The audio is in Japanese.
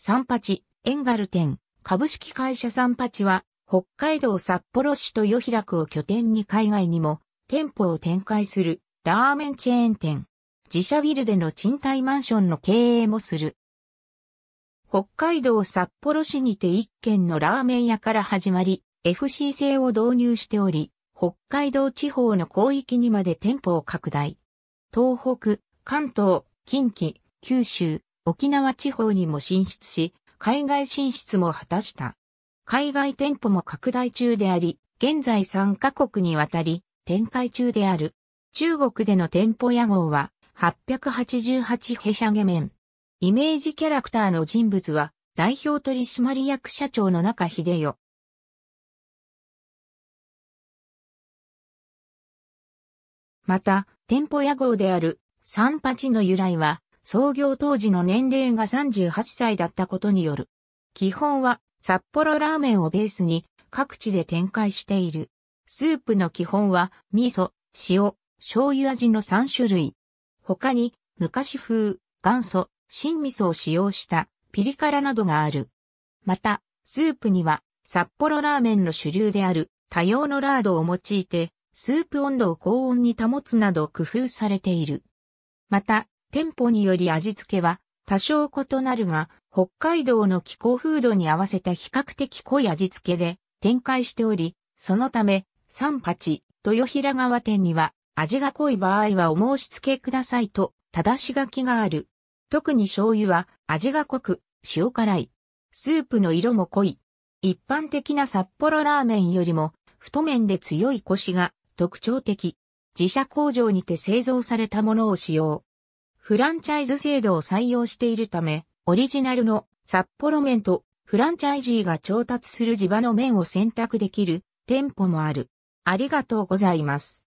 サンパチ、エンガル店、株式会社サンパチは、北海道札幌市と与平区を拠点に海外にも店舗を展開するラーメンチェーン店。自社ビルでの賃貸マンションの経営もする。北海道札幌市にて一軒のラーメン屋から始まり、FC 制を導入しており、北海道地方の広域にまで店舗を拡大。東北、関東、近畿、九州、沖縄地方にも進出し、海外進出も果たした。海外店舗も拡大中であり、現在3カ国にわたり展開中である。中国での店舗屋号は888ヘシャゲメン。イメージキャラクターの人物は代表取締役社長の中秀代。また、店舗屋号である三八の由来は、創業当時の年齢が38歳だったことによる。基本は札幌ラーメンをベースに各地で展開している。スープの基本は味噌、塩、醤油味の3種類。他に昔風、元祖、新味噌を使用したピリ辛などがある。また、スープには札幌ラーメンの主流である多様のラードを用いて、スープ温度を高温に保つなど工夫されている。また、店舗により味付けは多少異なるが、北海道の気候風土に合わせた比較的濃い味付けで展開しており、そのため、三八、豊平川店には、味が濃い場合はお申し付けくださいと、正し書きがある。特に醤油は、味が濃く、塩辛い。スープの色も濃い。一般的な札幌ラーメンよりも、太麺で強いコシが特徴的。自社工場にて製造されたものを使用。フランチャイズ制度を採用しているため、オリジナルの札幌麺とフランチャイジーが調達する地場の麺を選択できる店舗もある。ありがとうございます。